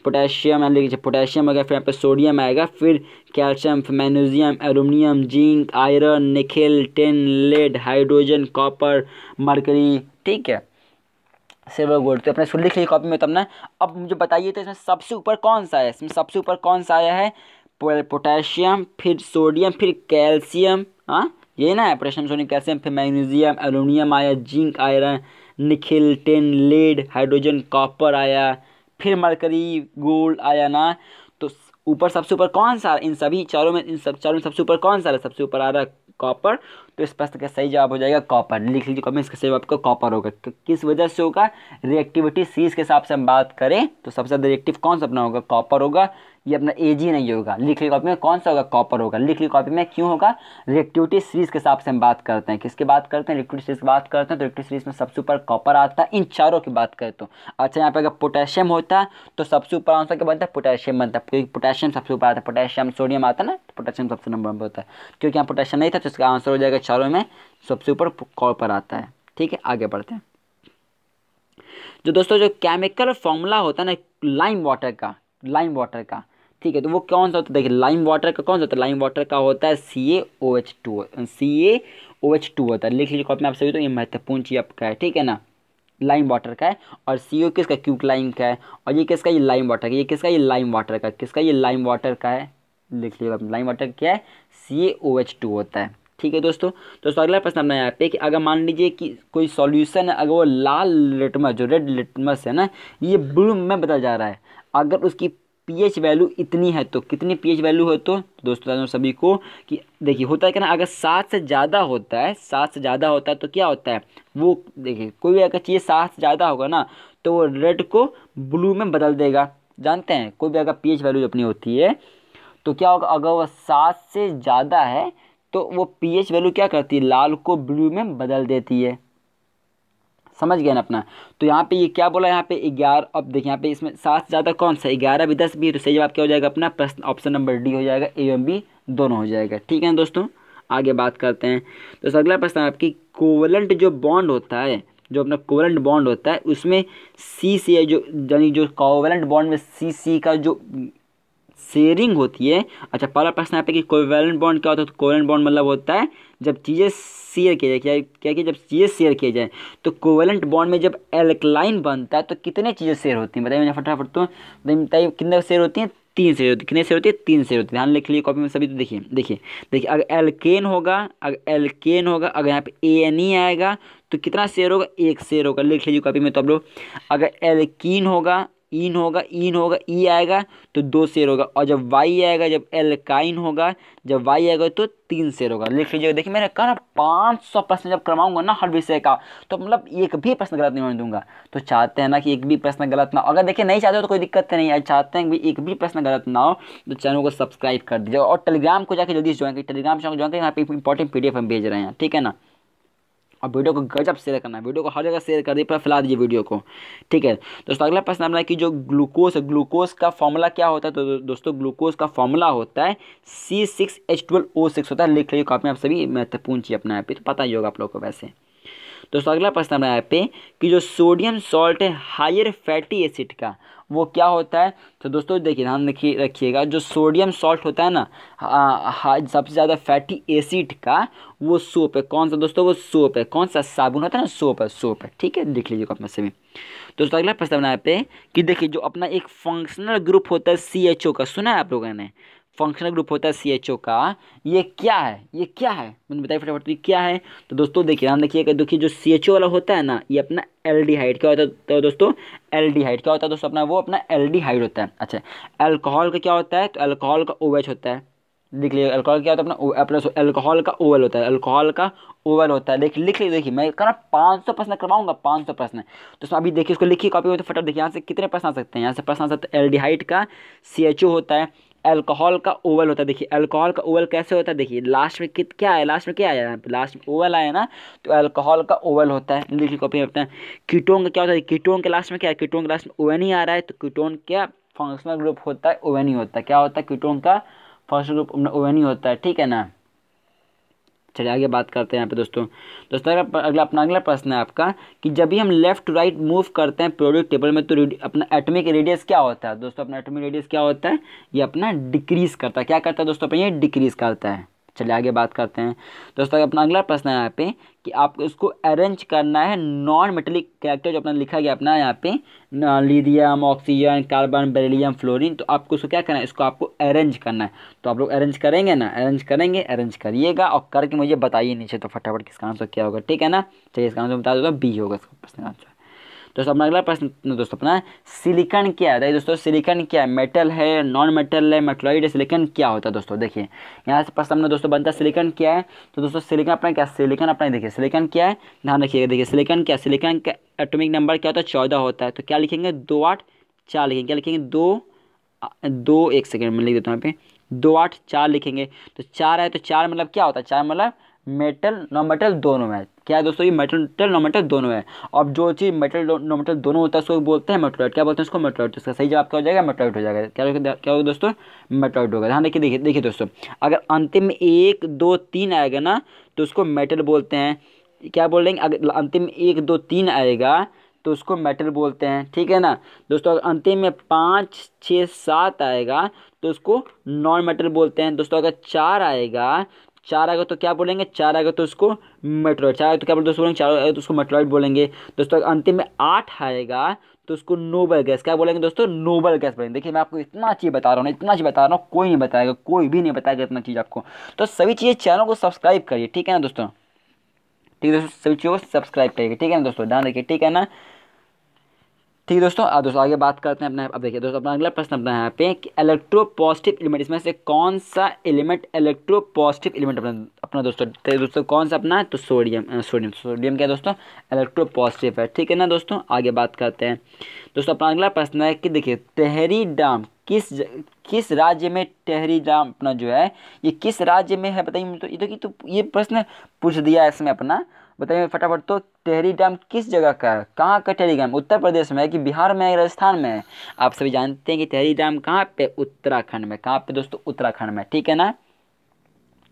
पोटेशियम लिख लीजिए पोटेशियम आ गया फिर यहाँ पे सोडियम आएगा फिर calcium magnesium aluminium zinc iron nickel tin lead hydrogen copper mercury ठीक है सिल्वर गोल्ड तो अपने सुन लिख लीजिए कॉपी में तब तो ना अब मुझे बताइए तो इसमें सबसे ऊपर कौन सा है इसमें सबसे ऊपर कौन सा आया है पोटेशियम फिर सोडियम फिर कैल्शियम हाँ ये ना है पोटेशियम सोडियम कैल्शियम फिर मैग्नीशियम एलुमिनियम आया zinc iron nickel tin lead hydrogen copper आया फिर मरकरी गोल्ड आयाना तो ऊपर सबसे ऊपर कौन सा इन सभी चारों में इन सब चारों में सबसे ऊपर कौन सा सबसे ऊपर आ रहा है कॉपर तो इस प्रश्न का सही जवाब हो जाएगा कॉपर लिख लीजिए कमेंट्स का सही जवाब आपका कॉपर होगा तो किस वजह से होगा रिएक्टिविटी सीरीज के हिसाब से हम बात करें तो सबसे ज़्यादा रिएक्टिव कौन सा अपना होगा कॉपर होगा ये अपना ए जी नहीं होगा लिखली कॉपी में कौन सा होगा कॉपर होगा लिखली कॉपी में क्यों होगा रिएक्टिविटी सीरीज के हिसाब से हम बात करते हैं किसकी बात करते हैं रिएक्टिविटी सीरीज बात करते हैं तो रिएक्टिव सीरीज में सबसे ऊपर कॉपर आता है इन चारों की बात करते तो अच्छा यहाँ पर अगर पोटेशियम होता है तो सबसे ऊपर आंसर क्या बनता है पोटेशियम बनता है क्योंकि पोटेशियम सबसे ऊपर आता है पोटेशियम सोडियम आता है ना पोटेशियम तो सबसे नंबर पर होता है क्योंकि यहाँ पोटेशियम नहीं था तो इसका आंसर हो जाएगा चारों में सबसे ऊपर कॉपर आता है ठीक है आगे बढ़ते हैं जो दोस्तों जो केमिकल फॉर्मूला होता है ना लाइम वाटर का लाइम वाटर का ठीक है तो वो कौन सा होता है देखिए लाइम वाटर का कौन सा होता है लाइम वाटर का होता है C A O H two C A O H two होता है लिख लीजिए कॉपी में आप सभी तो ये महत्वपूर्ण चीज़ आपका है ठीक है ना लाइम वाटर का है और सी ओ किसका क्यूक लाइम का है और ये किसका ये लाइम वाटर का ये किसका ये लाइम वाटर का किसका ये लाइम वाटर का है लिख लीजिए लाइम वाटर क्या है C A O H two होता है ठीक है दोस्तों दोस्तों अगला प्रश्न अपना यहाँ पे कि अगर मान लीजिए कि कोई सॉल्यूशन है अगर वो लाल लिटमस जो रेड लिटमस है ना ये ब्लू में बदल जा रहा है अगर उसकी पीएच वैल्यू इतनी है तो कितनी पीएच वैल्यू है तो दोस्तों सभी को कि देखिए होता है क्या ना अगर सात से ज़्यादा होता है सात से ज़्यादा होता है तो क्या होता है वो देखिए कोई भी अगर चीज़ सात से ज़्यादा होगा ना तो वो रेड को ब्लू में बदल देगा जानते हैं कोई भी अगर पीएच वैल्यू अपनी होती है तो क्या होगा अगर वह सात से ज़्यादा है तो वो पीएच वैल्यू क्या करती है लाल को ब्लू में बदल देती है समझ गया ना अपना तो यहाँ पे ये क्या बोला यहाँ पे ग्यारह अब देखिए यहाँ पे इसमें सात ज़्यादा कौन सा ग्यारह भी दस भी तो सही जवाब क्या हो जाएगा अपना प्रश्न ऑप्शन नंबर डी हो जाएगा ए एम बी दोनों हो जाएगा ठीक है दोस्तों आगे बात करते हैं तो अगला प्रश्न आपकी कोवलेंट जो बॉन्ड होता है जो अपना कोवलेंट बॉन्ड होता है उसमें सी सी जो यानी जो कोवलेंट बॉन्ड में सी सी का जो शेयरिंग होती है अच्छा पहला प्रश्न यहाँ पे कि कोवेलेंट बॉन्ड क्या होता है तो कोवेलेंट बॉन्ड मतलब होता है जब चीज़ें शेयर किया जाए क्या कि जब ये शेयर किया जाए तो कोवेलेंट बॉन्ड में जब एल्कलाइन बनता है तो कितने चीज़ें शेयर होती हैं बताइए मैं फटाफट तो बताइए कितने शेयर होती हैं तीन शेयर होती है कितने शेयर होती है तीन शेयर होती है ध्यान लिख लिए कॉपी में सभी तो देखिए देखिए देखिए अगर एल्केन होगा अगर एल्केन होगा अगर यहाँ पे ए एन ई आएगा तो कितना शेयर होगा एक शेयर होगा लिख लीजिए कॉपी में तो आप लोग अगर एल्कीन होगा इन होगा इन होगा ई आएगा तो दो शेर होगा और जब वाई आएगा जब एल काइन होगा जब वाई आएगा तो तीन शेर होगा लिख लीजिएगा देखिए मैंने कहा ना पाँच सौ प्रश्न जब करवाऊंगा ना हर विषय का तो मतलब एक भी प्रश्न गलत नहीं होने दूंगा तो चाहते हैं ना कि एक भी प्रश्न गलत ना अगर देखिए नहीं चाहते हो तो कोई दिक्कत नहीं है चाहते हैं कि एक भी प्रश्न गलत ना हो तो चैनल को सब्सक्राइब कर दीजिए और टेलीग्राम को जाकर जल्दी ज्वाइन करिए टेलीग्राम चैनल ज्वाइन करिए यहाँ पे इंपॉर्टेंट पी हम भेज रहे हैं ठीक है ना और वीडियो को गजब शेयर करना है वीडियो को हर जगह शेयर कर दिए पर फैला दीजिए वीडियो को ठीक है दोस्तों अगला प्रश्न हमारा कि जो ग्लूकोज ग्लूकोज का फॉर्मूला क्या होता है तो दोस्तों ग्लूकोज का फॉर्मूला होता है C six H twelve O six होता है लिख लीजिए कॉपी आप सभी महत्वपूर्ण चीज़ अपना यहाँ पे तो पता ही होगा आप लोग को वैसे दोस्तों अगला प्रश्न हमारा यहाँ पे कि जो सोडियम सॉल्ट है हायर फैटी एसिड का वो क्या होता है तो दोस्तों देखिए ध्यान रखिए रखिएगा जो सोडियम सॉल्ट होता है ना सबसे ज़्यादा फैटी एसिड का वो सोप है कौन सा दोस्तों वो सोप है कौन सा साबुन होता है ना सोप है सोप है ठीक है लिख लीजिएगा अपने सभी दोस्तों अगला प्रस्तावना पे कि देखिए जो अपना एक फंक्शनल ग्रुप होता है सी एच ओ का सुना है आप लोगों ने फंक्शनल ग्रुप होता है सी एच ओ का ये क्या है ये क्या है मैंने बताया फटाफट तो क्या है तो दोस्तों देखिए हम देखिएगा देखिए जो सी वाला होता है ना ये अपना एल डी क्या होता है तो दोस्तों एल डी क्या होता है दोस्तों अपना वो अपना एल डी होता है अच्छा एल्कोहल का क्या होता है तो एल्कोहल का ओ होता है लिख लीजिए अल्कोहल क्या होता है अपना अपना अल्कोहल का ओवल होता है अल्कोहल का ओवल होता है देख लिख लीजिए देखिए मैं कह रहा पाँच सौ प्रश्न करवाऊंगा पाँच सौ प्रश्न तो उसमें अभी देखिए उसको लिखिए कॉपी में तो फटाफट देखिए यहाँ से कितने प्रश्न आ सकते हैं यहाँ से प्रश्न आ सकता है एल्डिहाइड का सी होता है अल्कोहल का ओवल होता है देखिए अल्कोहल का ओवल कैसे होता है देखिए लास्ट में कित क्या है लास्ट में क्या आया लास्ट में ओवल आया ना तो अल्कोहल का ओवल होता है लिखी कॉपी में होता है कीटोन का क्या होता है कीटोन के लास्ट में क्या है कीटोन के लास्ट में ओवन ही आ रहा है तो कीटोन क्या फंक्शनल ग्रुप होता है ओवन ही होता है क्या होता है कीटोन का फंक्शनल ग्रुप ओवन ही होता है ठीक है ना चलिए आगे बात करते हैं यहाँ पे दोस्तों दोस्तों अगर अगला अपना अगला प्रश्न है आपका कि जब भी हम लेफ्ट टू राइट मूव करते हैं प्रोडक्ट टेबल में तो अपना एटमिक रेडियस क्या होता है दोस्तों अपना एटमिक रेडियस क्या होता है ये अपना डिक्रीज़ करता है क्या करता है दोस्तों अपना ये डिक्रीज़ करता है चलिए आगे बात करते हैं दोस्तों अपना अगला प्रश्न है यहाँ पे कि आपको इसको अरेंज करना है नॉन मेटेलिक कैरेक्टर जो अपना लिखा गया अपना यहाँ पे lithium oxygen carbon beryllium fluorine तो आपको इसको क्या करना है इसको आपको अरेंज करना है तो आप लोग अरेंज करेंगे ना अरेंज करेंगे अरेंज करिएगा और करके मुझे बताइए नीचे तो फटाफट किसका आंसर क्या होगा ठीक है ना चलिए इसका आंसर बता दो बी होगा इसका प्रश्न आंसर तो दोस्तों अपना अगला प्रश्न दोस्तों अपना सिलिकन क्या है दोस्तों सिलिकन क्या है मेटल है नॉन मेटल है मेटलॉइड है सिलिकन क्या होता है दोस्तों देखिए यहाँ से प्रश्न अपना दोस्तों बनता है सिलिकन क्या है तो दोस्तों सिलिकन अपना क्या सिलिकन अपना देखिए सिलिकन क्या है ध्यान रखिएगा देखिए सिलिकन क्या सिलिकन का एटोमिक नंबर क्या होता है चौदह होता है तो क्या लिखेंगे दो आठ चार लिखेंगे क्या लिखेंगे दो दो एक सेकेंड में लिख देता हूँ यहाँ पे दो आठ चार लिखेंगे तो चार है तो चार मतलब क्या होता है चार मतलब मेटल नॉन मेटल दोनों में क्या है दोस्तों ये मेटल नोमेटर दोनों है अब जो चीज़ मेटल नोमेटर दोनों होता है उसको बोलते हैं मेट्रोइड क्या बोलते हैं उसको मेट्रोइड इसका सही जवाब क्या हो जाएगा मेट्रोइड हो जाएगा क्या क्या होगा दोस्तों मेट्रोइड होगा ध्यान देखिए देखिए देखिए दोस्तों अगर अंतिम एक दो तीन आएगा ना तो उसको मेटल बोलते हैं क्या बोल रहे अगर अंतिम एक दो तीन आएगा तो उसको मेटल बोलते हैं ठीक है ना दोस्तों अगर अंतिम में पाँच छः सात आएगा तो उसको नॉन मेटल बोलते हैं दोस्तों अगर चार आएगा चार आएगा तो क्या बोलेंगे चार आएगा तो उसको मेट्रोइड चार आएगा तो क्या बोलते दोस्तों बोलेंगे चार आएगा तो उसको मेट्रोइड बोलेंगे दोस्तों अंतिम में आठ आएगा तो उसको नोबल गैस क्या बोलेंगे दोस्तों नोबल गैस बोलेंगे देखिए मैं आपको इतना चीज़ बता रहा हूँ इतना चीज़ बता रहा हूँ कोई नहीं बताएगा कोई भी नहीं बताएगा इतना चीज़ आपको तो सभी चीज़ें चैनल को सब्सक्राइब करिए ठीक है ना दोस्तों ठीक है दोस्तों सभी चीज़ों को सब्सक्राइब करिए ठीक है ना दोस्तों ध्यान रखिए ठीक है ना ठीक है दोस्तों अब दोस्तों आगे बात करते हैं अपना अब देखिए दोस्तों अपना अगला प्रश्न अपना यहाँ पे कि इलेक्ट्रो पॉजिटिव एलिमेंट इसमें से कौन सा एलिमेंट इलेक्ट्रो पॉजिटिव एलिमेंट अपना अपना दोस्तों तो दोस्तों कौन सा अपना है तो सोडियम सोडियम सोडियम क्या दोस्तों इलेक्ट्रो पॉजिटिव है ठीक है ना दोस्तों आगे बात करते हैं दोस्तों अपना अगला प्रश्न है कि देखिए तहरी डाम किस किस राज्य में टहरी डाम अपना जो है ये किस राज्य में है बताइए तो ये तो ये प्रश्न पूछ दिया है इसमें अपना बताइए फटाफट तो टेहरी डैम किस जगह का है कहाँ का टेहरी डैम उत्तर प्रदेश में है कि बिहार में है राजस्थान में है आप सभी जानते हैं कि टेहरी डैम कहाँ पे उत्तराखंड में कहाँ पे दोस्तों उत्तराखंड में ठीक है ना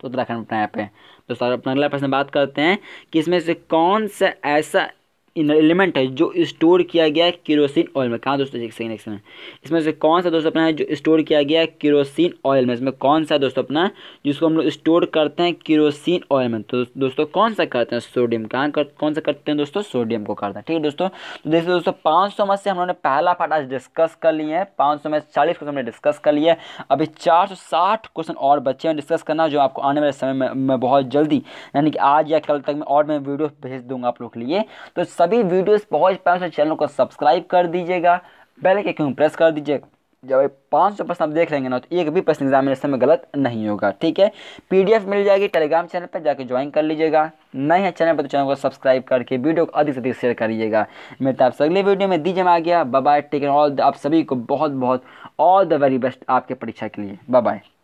तो उत्तराखंड में यहाँ पे दोस्तों अपना अगला प्रश्न बात करते हैं कि इसमें से कौन सा ऐसा एलिमेंट है जो स्टोर किया गया है किरोसिन ऑयल में कहाँ दोस्तों एक सेकंड एक सेकंड इसमें से कौन सा दोस्तों अपना है जो स्टोर किया गया है किरोसिन ऑयल में इसमें कौन सा दोस्तों अपना है जिसको हम लोग स्टोर करते हैं किरोसिन ऑयल में तो दोस्तों कौन सा करते हैं सोडियम कहाँ कर, कौन सा करते हैं दोस्तों सोडियम को करते हैं ठीक है दोस्तों तो देखिए दोस्तों पाँच सौ में से हमने पहला पार्ट आज डिस्कस कर लिए हैं पाँच सौ में चालीस क्वेश्चन हमने डिस्कस कर लिए अभी चार सौ साठ क्वेश्चन और बच्चे हैं डिस्कस करना जो आपको आने वाले समय में बहुत जल्दी यानी कि आज या कल तक मैं और मैं वीडियो भेज दूंगा आप लोग के लिए तो सभी वीडियोस पहुंच पाए उसे चैनल को सब्सक्राइब कर दीजिएगा बेल के क्यों प्रेस कर दीजिएगा जब पाँच सौ प्रश्न आप देख लेंगे ना तो एक भी प्रश्न एग्जामिनेशन में गलत नहीं होगा ठीक है पीडीएफ मिल जाएगी टेलीग्राम चैनल पर जाकर ज्वाइन कर लीजिएगा नए हैं चैनल पर तो चैनल को सब्सक्राइब करके वीडियो को अधिक से अधिक शेयर करिएगा मिलता आपसे अगले वीडियो में दीजिए मैं आ गया बाय टेक ऑल आप सभी को बहुत बहुत ऑल द वेरी बेस्ट आपके परीक्षा के लिए बाय